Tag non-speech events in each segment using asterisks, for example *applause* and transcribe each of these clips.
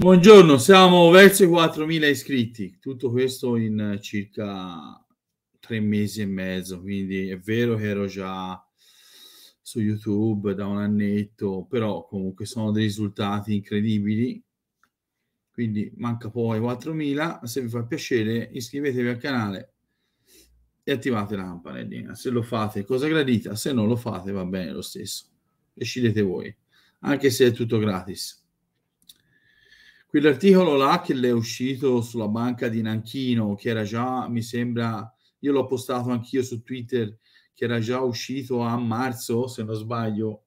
Buongiorno, siamo verso i 4.000 iscritti, tutto questo in eh, circa tre mesi e mezzo, quindi è vero che ero già su YouTube da un annetto, però comunque sono dei risultati incredibili, quindi manca poi 4.000, se vi fa piacere iscrivetevi al canale e attivate la campanellina, se lo fate cosa gradita, se non lo fate va bene lo stesso, decidete voi, anche se è tutto gratis. Quell'articolo là che è uscito sulla banca di Nanchino, che era già, mi sembra, io l'ho postato anch'io su Twitter, che era già uscito a marzo, se non sbaglio,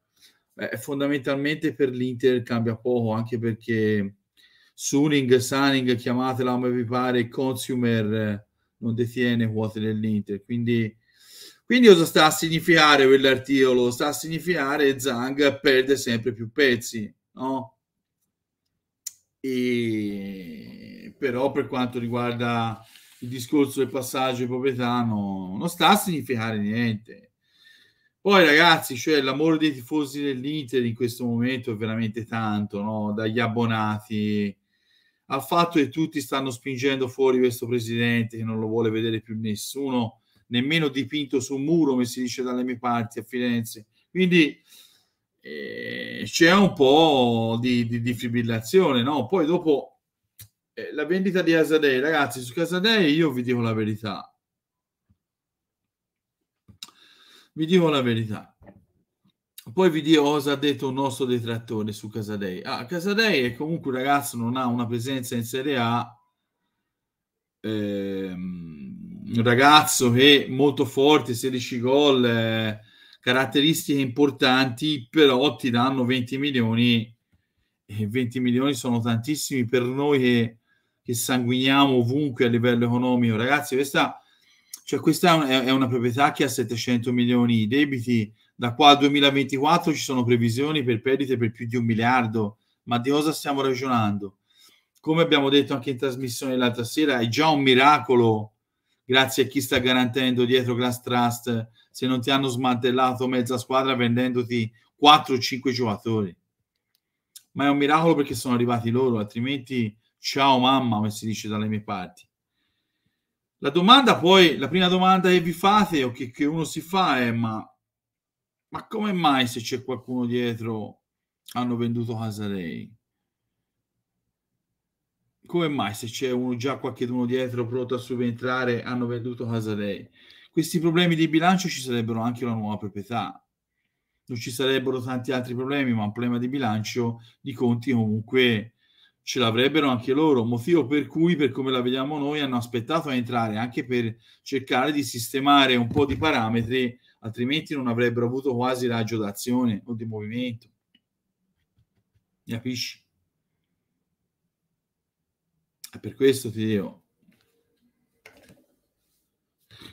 Beh, fondamentalmente per l'Inter cambia poco, anche perché Suning, Suning, chiamatela come vi pare, Consumer eh, non detiene quote dell'Inter, quindi... Quindi cosa sta a significare quell'articolo? Sta a significare Zang perde sempre più pezzi, no? E... Però per quanto riguarda il discorso del passaggio di Popetano, non sta a significare niente. Poi ragazzi, cioè, l'amore dei tifosi dell'Inter in questo momento è veramente tanto, no? dagli abbonati al fatto che tutti stanno spingendo fuori questo presidente che non lo vuole vedere più nessuno, nemmeno dipinto su un muro, come si dice dalle mie parti a Firenze. Quindi eh, c'è un po' di, di, di fibrillazione, no? Poi dopo eh, la vendita di Casadei, ragazzi, su Casadei io vi dico la verità. Vi dico la verità. Poi vi dico cosa ha detto un nostro detrattore su Casadei. Ah, Casadei è comunque un ragazzo, non ha una presenza in Serie A. Ehm, un ragazzo che è molto forte, 16 gol. Eh, caratteristiche importanti, però ti danno 20 milioni e 20 milioni sono tantissimi per noi che, che sanguiniamo ovunque a livello economico. Ragazzi, questa, cioè questa è, è una proprietà che ha 700 milioni di debiti, da qua al 2024 ci sono previsioni per perdite per più di un miliardo, ma di cosa stiamo ragionando? Come abbiamo detto anche in trasmissione l'altra sera, è già un miracolo grazie a chi sta garantendo dietro Glass Trust se non ti hanno smantellato mezza squadra vendendoti 4 o 5 giocatori. Ma è un miracolo perché sono arrivati loro, altrimenti ciao mamma, come si dice dalle mie parti. La domanda poi, la prima domanda che vi fate o che, che uno si fa è ma, ma come mai se c'è qualcuno dietro hanno venduto Casarei? come mai se c'è uno, già qualcuno dietro pronto a subentrare hanno venduto casa lei? Questi problemi di bilancio ci sarebbero anche la nuova proprietà. Non ci sarebbero tanti altri problemi, ma un problema di bilancio di conti comunque ce l'avrebbero anche loro, motivo per cui, per come la vediamo noi, hanno aspettato a entrare anche per cercare di sistemare un po' di parametri, altrimenti non avrebbero avuto quasi raggio d'azione o di movimento. Mi capisci? E per questo ti dico.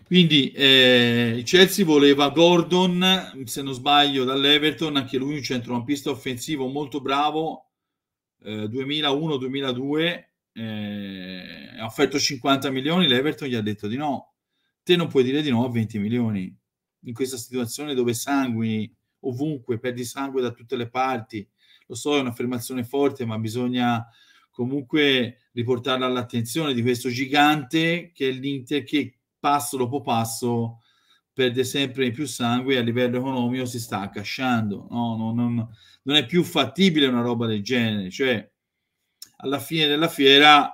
Quindi eh, il Chelsea voleva Gordon, se non sbaglio, dall'Everton, anche lui un centrocampista offensivo molto bravo, eh, 2001-2002, eh, ha offerto 50 milioni, l'Everton gli ha detto di no. Te non puoi dire di no a 20 milioni. In questa situazione dove sangui ovunque, perdi sangue da tutte le parti, lo so è un'affermazione forte, ma bisogna comunque riportarla all'attenzione di questo gigante che è l'Inter che passo dopo passo perde sempre più sangue a livello economico si sta accasciando. No, no, non, non, è più fattibile una roba del genere. Cioè, alla fine della fiera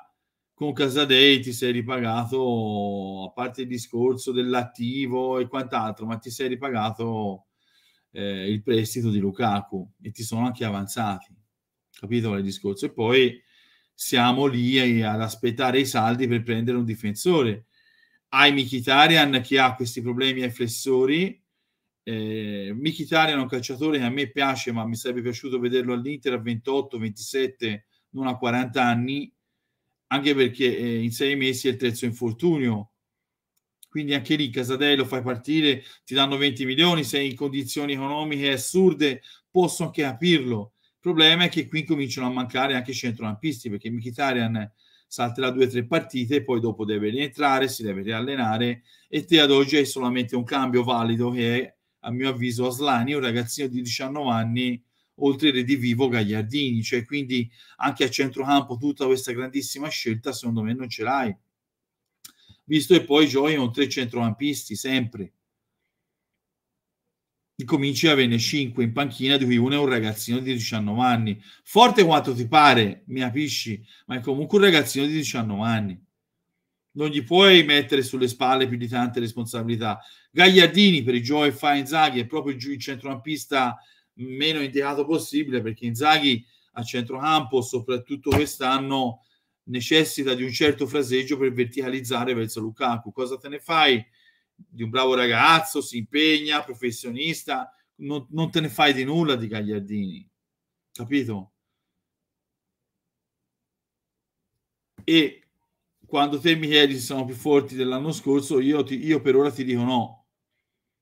con Casadei ti sei ripagato, a parte il discorso dell'attivo e quant'altro, ma ti sei ripagato eh, il prestito di Lukaku e ti sono anche avanzati. Capito il discorso? E poi siamo lì ad aspettare i saldi per prendere un difensore. Hai Michitarian che ha questi problemi ai flessori. Eh, Mkhitaryan è un calciatore che a me piace, ma mi sarebbe piaciuto vederlo all'Inter a 28, 27, non a 40 anni, anche perché eh, in sei mesi è il terzo infortunio. Quindi anche lì Casadei lo fai partire, ti danno 20 milioni, sei in condizioni economiche assurde, posso anche capirlo il problema è che qui cominciano a mancare anche i centrocampisti perché Mkhitaryan salterà due o tre partite, poi dopo deve rientrare, si deve riallenare e te ad oggi è solamente un cambio valido che è, a mio avviso, Aslani, un ragazzino di 19 anni, oltre il redivivo Gagliardini, cioè quindi anche a centrocampo tutta questa grandissima scelta secondo me non ce l'hai. Visto che poi Gioia con tre centrocampisti sempre cominci a averne 5 in panchina, di cui uno è un ragazzino di 19 anni. Forte quanto ti pare, mi capisci, ma è comunque un ragazzino di 19 anni. Non gli puoi mettere sulle spalle più di tante responsabilità. Gagliardini per i Joe e fa Inzaghi è proprio giù il centrocampista meno indicato possibile perché Inzaghi a centrocampo, soprattutto quest'anno, necessita di un certo fraseggio per verticalizzare verso Lukaku. Cosa te ne fai? di un bravo ragazzo, si impegna, professionista, non, non te ne fai di nulla di Gagliardini, capito? E quando te mi chiedi se sono più forti dell'anno scorso, io, ti, io per ora ti dico no.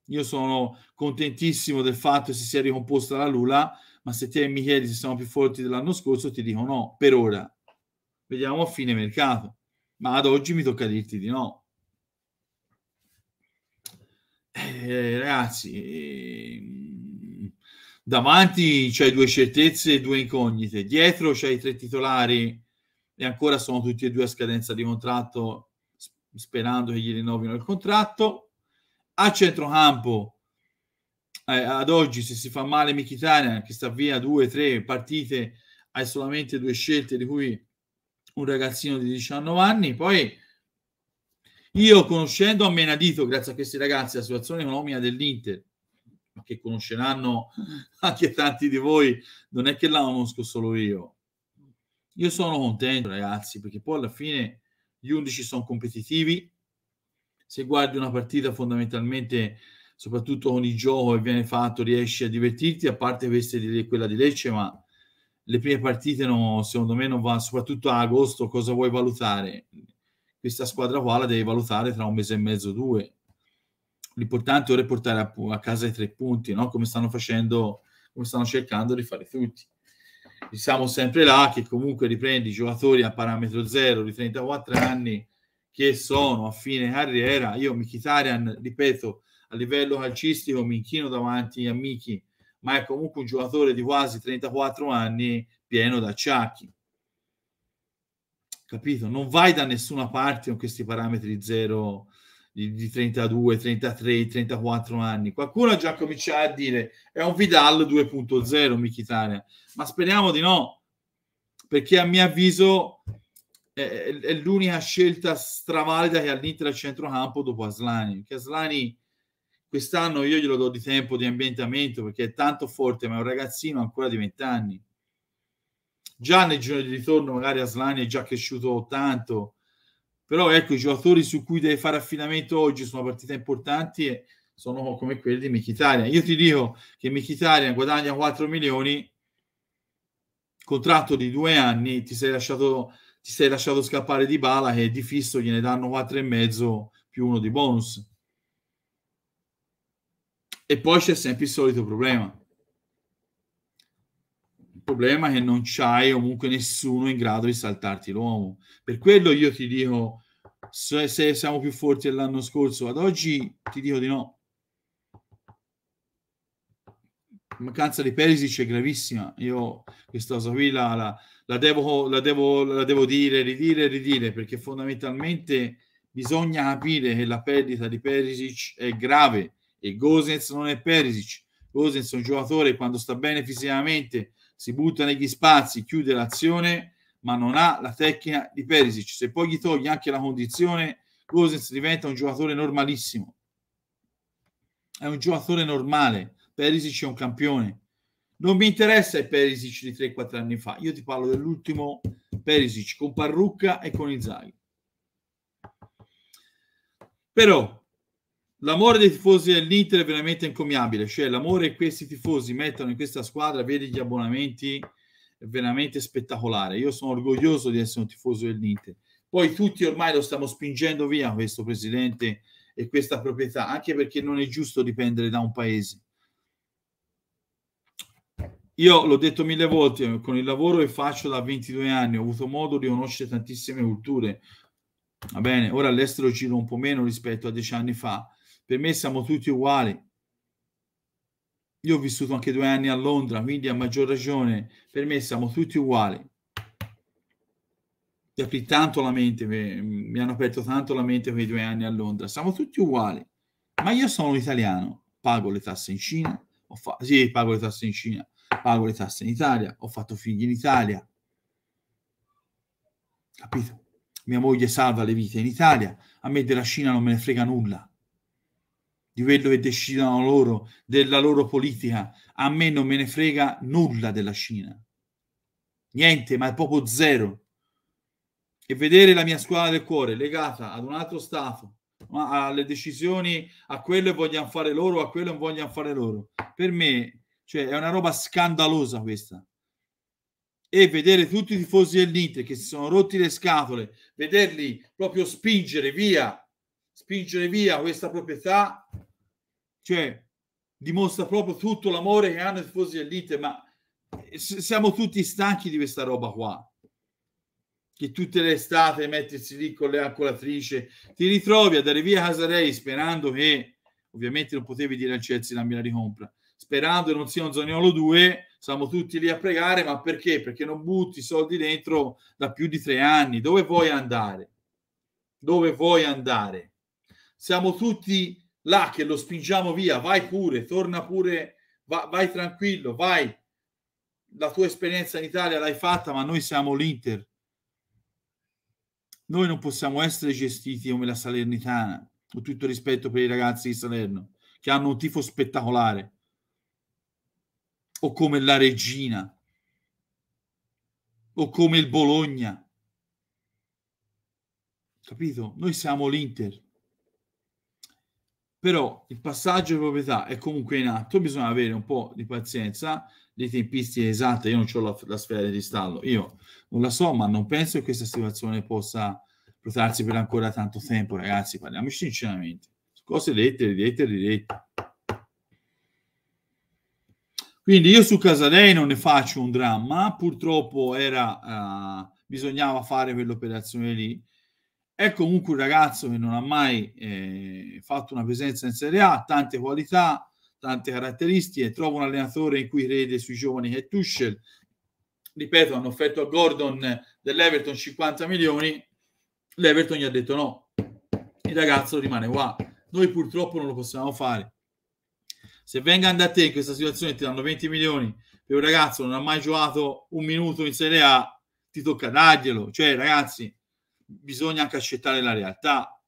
Io sono contentissimo del fatto che si sia ricomposta la Lula, ma se te mi chiedi se sono più forti dell'anno scorso, ti dico no, per ora. Vediamo a fine mercato. Ma ad oggi mi tocca dirti di no. eh, ragazzi, ehm, davanti c'hai due certezze e due incognite, dietro c'hai tre titolari e ancora sono tutti e due a scadenza di contratto, sperando che gli rinnovino il contratto. A centrocampo, eh, ad oggi, se si fa male Michitania, che sta via due, tre partite, hai solamente due scelte, di cui un ragazzino di 19 anni, poi io conoscendo a menadito, grazie a questi ragazzi, la situazione economica dell'Inter, ma che conosceranno *laughs* anche tanti di voi, non è che la conosco solo io. Io sono contento, ragazzi, perché poi alla fine gli 11 sono competitivi. Se guardi una partita fondamentalmente, soprattutto con il gioco che viene fatto, riesci a divertirti, a parte questa di, quella di Lecce, ma le prime partite no, secondo me non va, soprattutto a agosto, cosa vuoi valutare? questa squadra qua la devi valutare tra un mese e mezzo, o due. L'importante ora è portare a, a casa i tre punti, no? come stanno facendo, come stanno cercando di fare tutti. Siamo sempre là che comunque riprendi i giocatori a parametro zero di 34 anni che sono a fine carriera. Io Michitarian, ripeto, a livello calcistico mi inchino davanti a Michi, ma è comunque un giocatore di quasi 34 anni pieno d'acciacchi capito? Non vai da nessuna parte con questi parametri zero di 32, 33, 34 anni. Qualcuno ha già cominciato a dire è un Vidal 2.0 Michitania, ma speriamo di no, perché a mio avviso è, è l'unica scelta stravalida che ha l'Inter al centrocampo dopo Aslani, Che Aslani quest'anno io glielo do di tempo di ambientamento perché è tanto forte, ma è un ragazzino ancora di 20 anni. Già nel giorno di ritorno magari Aslani è già cresciuto tanto, però ecco i giocatori su cui deve fare affidamento oggi sono partite importanti e sono come quelli di Mkhitaryan. Io ti dico che Mkhitaryan guadagna 4 milioni, contratto di due anni, ti sei lasciato, ti sei lasciato scappare di bala che di fisso gliene danno 4,5 più uno di bonus. E poi c'è sempre il solito problema problema è che non c'hai comunque nessuno in grado di saltarti l'uomo. Per quello io ti dico, se, se siamo più forti dell'anno scorso ad oggi, ti dico di no. La mancanza di Perisic è gravissima. Io questa cosa qui la, la, la, devo, la, devo, la devo dire, ridire, ridire, perché fondamentalmente bisogna capire che la perdita di Perisic è grave e Gosens non è Perisic. Gosens è un giocatore quando sta bene fisicamente si butta negli spazi, chiude l'azione, ma non ha la tecnica di Perisic. Se poi gli togli anche la condizione, Gosens diventa un giocatore normalissimo. È un giocatore normale. Perisic è un campione. Non mi interessa il Perisic di 3-4 anni fa. Io ti parlo dell'ultimo Perisic con Parrucca e con Inzaghi. Però L'amore dei tifosi dell'Inter è veramente incommiabile, cioè l'amore che questi tifosi mettono in questa squadra, vedi gli abbonamenti, è veramente spettacolare. Io sono orgoglioso di essere un tifoso dell'Inter. Poi tutti ormai lo stiamo spingendo via questo presidente e questa proprietà, anche perché non è giusto dipendere da un paese. Io l'ho detto mille volte, con il lavoro che faccio da 22 anni ho avuto modo di conoscere tantissime culture. Va bene, ora all'estero giro un po' meno rispetto a dieci anni fa, per me siamo tutti uguali. Io ho vissuto anche due anni a Londra, quindi a maggior ragione, per me siamo tutti uguali. Ti aprì tanto la mente, mi hanno aperto tanto la mente quei due anni a Londra. Siamo tutti uguali, ma io sono italiano, pago le tasse in Cina, ho fa- sì, pago le tasse in Cina, pago le tasse in Italia, ho fatto figli in Italia. Capito? Mia moglie salva le vite in Italia, a me della Cina non me ne frega nulla di quello che decidono loro, della loro politica. A me non me ne frega nulla della Cina. Niente, ma è proprio zero. E vedere la mia squadra del cuore legata ad un altro Stato, alle decisioni, a quello che vogliono fare loro, a quello che vogliono fare loro. Per me cioè, è una roba scandalosa questa. E vedere tutti i tifosi dell'Inter che si sono rotti le scatole, vederli proprio spingere via spingere via questa proprietà, cioè dimostra proprio tutto l'amore che hanno i tifosi dell'Inter, ma eh, siamo tutti stanchi di questa roba qua. Che tutte le estate mettersi lì con le calcolatrici, ti ritrovi a dare via Casarei sperando che, ovviamente non potevi dire al Chelsea la mia ricompra, sperando che non sia un Zaniolo 2, siamo tutti lì a pregare, ma perché? Perché non butti soldi dentro da più di tre anni. Dove vuoi andare? Dove vuoi andare? siamo tutti là che lo spingiamo via, vai pure, torna pure, va, vai tranquillo, vai. La tua esperienza in Italia l'hai fatta, ma noi siamo l'Inter. Noi non possiamo essere gestiti come la Salernitana, con tutto rispetto per i ragazzi di Salerno, che hanno un tifo spettacolare, o come la Regina, o come il Bologna. Capito? Noi siamo l'Inter però il passaggio di proprietà è comunque in atto, bisogna avere un po' di pazienza, le tempistiche esatte, io non ho la, la sfera di cristallo, io non la so, ma non penso che questa situazione possa protrarsi per ancora tanto tempo, ragazzi, parliamoci sinceramente, cose dette, ridette, ridette. Quindi io su Casalei non ne faccio un dramma, purtroppo era, uh, bisognava fare quell'operazione lì, è comunque un ragazzo che non ha mai eh, fatto una presenza in Serie A, tante qualità, tante caratteristiche, trova un allenatore in cui crede sui giovani che è Ripeto, hanno offerto a Gordon dell'Everton 50 milioni, l'Everton gli ha detto no, il ragazzo rimane qua. Noi purtroppo non lo possiamo fare. Se vengano da te in questa situazione ti danno 20 milioni per un ragazzo che non ha mai giocato un minuto in Serie A, ti tocca darglielo. Cioè, ragazzi, bisogna anche accettare la realtà,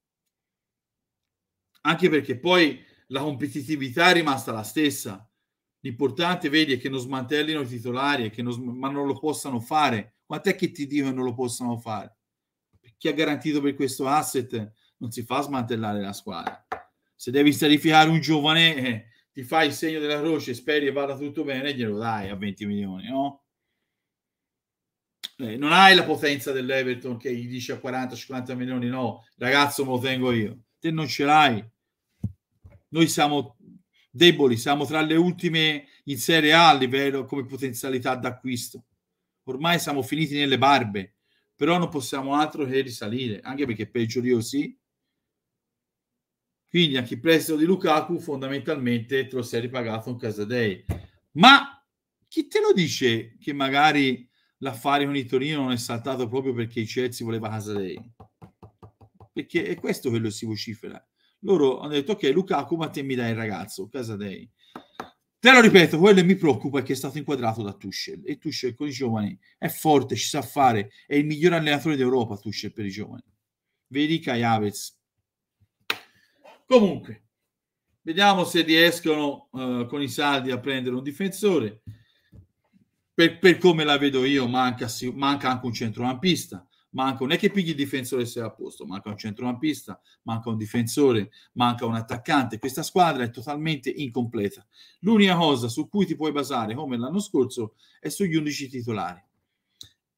anche perché poi la competitività è rimasta la stessa. L'importante, vedi, è che non smantellino i titolari, che non, ma non lo possano fare. Quant'è che ti dico che non lo possano fare? Chi ha garantito per questo asset non si fa smantellare la squadra. Se devi sacrificare un giovane, eh, ti fai il segno della croce, speri e vada tutto bene, glielo dai a 20 milioni, no? Eh, non hai la potenza dell'Everton che gli dice a 40-50 milioni no, ragazzo me lo tengo io, te non ce l'hai. Noi siamo deboli, siamo tra le ultime in Serie A a livello come potenzialità d'acquisto. Ormai siamo finiti nelle barbe, però non possiamo altro che risalire, anche perché peggio di sì. Quindi anche il prestito di Lukaku fondamentalmente te lo sei ripagato in casa dei. Ma chi te lo dice che magari l'affare con il Torino non è saltato proprio perché i Chelsea voleva Casadei. Perché è questo quello che si vocifera. Loro hanno detto, ok, Lukaku, ma te mi dai il ragazzo, Casadei. Te lo ripeto, quello che mi preoccupa è che è stato inquadrato da Tuschel. E Tuschel con i giovani è forte, ci sa fare, è il miglior allenatore d'Europa Tuschel per i giovani. Vedi Kai Havertz. Comunque, vediamo se riescono uh, con i saldi a prendere un difensore per, per, come la vedo io, manca, si, manca anche un centrocampista. Manca, non è che pigli il difensore se è a posto, manca un centrocampista, manca un difensore, manca un attaccante. Questa squadra è totalmente incompleta. L'unica cosa su cui ti puoi basare, come l'anno scorso, è sugli 11 titolari.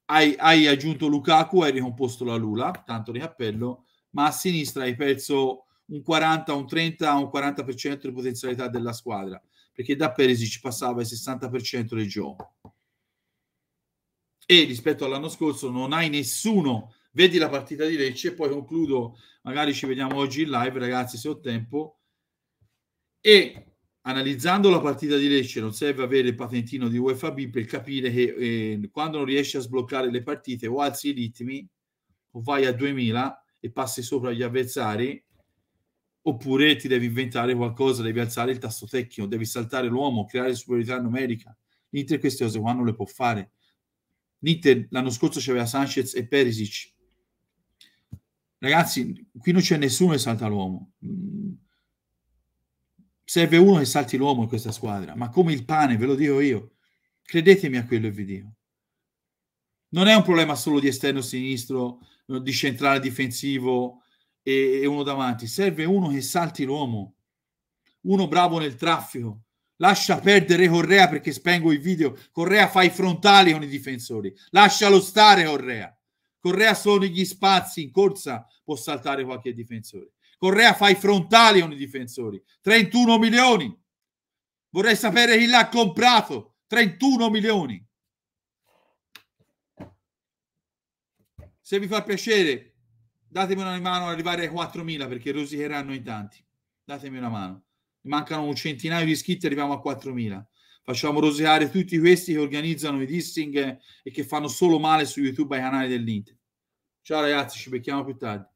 Hai, hai aggiunto Lukaku, hai ricomposto la Lula, tanto di cappello, ma a sinistra hai perso un 40, un 30, un 40% di potenzialità della squadra, perché da Perisic passava il 60% del gioco e rispetto all'anno scorso non hai nessuno. Vedi la partita di Lecce e poi concludo, magari ci vediamo oggi in live ragazzi se ho tempo. E analizzando la partita di Lecce non serve avere il patentino di UEFA per capire che eh, quando non riesci a sbloccare le partite o alzi i ritmi o vai a 2000 e passi sopra gli avversari oppure ti devi inventare qualcosa, devi alzare il tasto tecnico, devi saltare l'uomo, creare superiorità numerica. L'Inter queste cose qua non le può fare. L'Inter l'anno scorso c'aveva Sanchez e Perisic. Ragazzi, qui non c'è nessuno che salta l'uomo. Mm. Serve uno che salti l'uomo in questa squadra, ma come il pane, ve lo dico io. Credetemi a quello che vi dico. Non è un problema solo di esterno sinistro, di centrale difensivo e uno davanti. Serve uno che salti l'uomo, uno bravo nel traffico, Lascia perdere Correa perché spengo il video. Correa fa i frontali con i difensori. Lascialo stare Correa. Correa sono gli spazi in corsa, può saltare qualche difensore. Correa fa i frontali con i difensori. 31 milioni. Vorrei sapere chi l'ha comprato. 31 milioni. Se vi fa piacere, datemi una mano ad arrivare ai 4.000 perché rosicheranno in tanti. Datemi una mano mancano un centinaio di iscritti, arriviamo a 4.000. Facciamo roseare tutti questi che organizzano i dissing e che fanno solo male su YouTube ai canali dell'Inter. Ciao ragazzi, ci becchiamo più tardi.